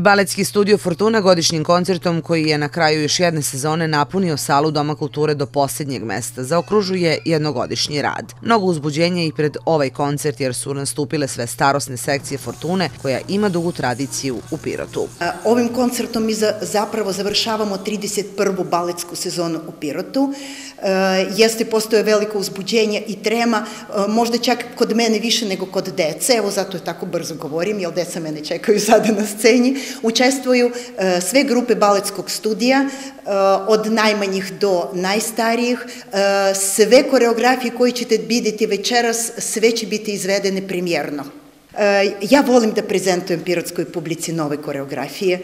Baletski studio Fortuna godišnjim koncertom koji je na kraju još jedne sezone napunio salu Doma kulture do posljednjeg mesta zaokružuje jednogodišnji rad. Mnogo uzbuđenja i pred ovaj koncert jer su nastupile sve starosne sekcije Fortune koja ima dugu tradiciju u Pirotu. Ovim koncertom mi zapravo završavamo 31. baletsku sezonu u Pirotu. E, jeste postoje veliko uzbuđenje i trema, e, možda čak kod mene više nego kod dece, evo zato je tako brzo govorim, jer deca mene čekaju sada na sceni, učestvuju e, sve grupe baletskog studija, e, od najmanjih do najstarijih. E, sve koreografije koje ćete vidjeti večeras, sve će biti izvedene premijerno. Ja volim da prezentujem pirotskoj publici nove koreografije,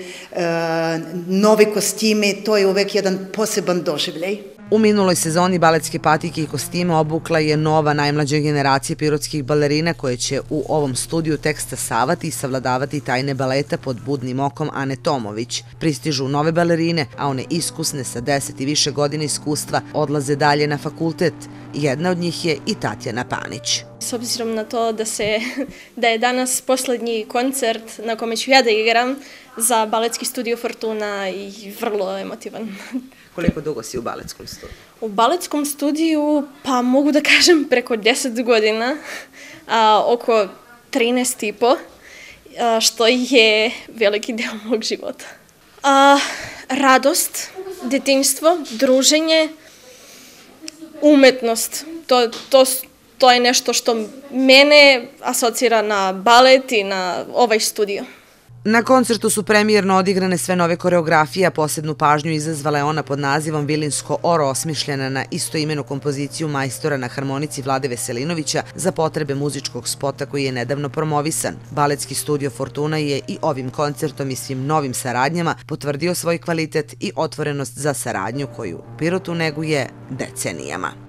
nove kostime, to je uvek jedan poseban doživljaj. U minuloj sezoni baletske patike i kostime obukla je nova najmlađa generacija pirotskih balerina koje će u ovom studiju teksta savati i savladavati tajne baleta pod budnim okom Ane Tomović. Pristižu nove balerine, a one iskusne sa deset i više godine iskustva odlaze dalje na fakultet. Jedna od njih je i Tatjana Panić. S obzirom na to da, se, da je danas poslednji koncert na kome ću ja da igram za baletski studio Fortuna i vrlo emotivan. Koliko dugo si u baletskom studiju? U baletskom studiju, pa mogu da kažem preko 10 godina, a, oko 13 i po, a, što je veliki deo mog života. A, radost, detinjstvo, druženje, umetnost, to, to, to je nešto što mene asocira na balet i na ovaj studio. Na koncertu su premijerno odigrane sve nove koreografije, a posebnu pažnju izazvala je ona pod nazivom Vilinsko oro osmišljena na istoimenu kompoziciju majstora na harmonici Vlade Veselinovića za potrebe muzičkog spota koji je nedavno promovisan. Baletski studio Fortuna je i ovim koncertom i svim novim saradnjama potvrdio svoj kvalitet i otvorenost za saradnju koju Pirotu neguje decenijama.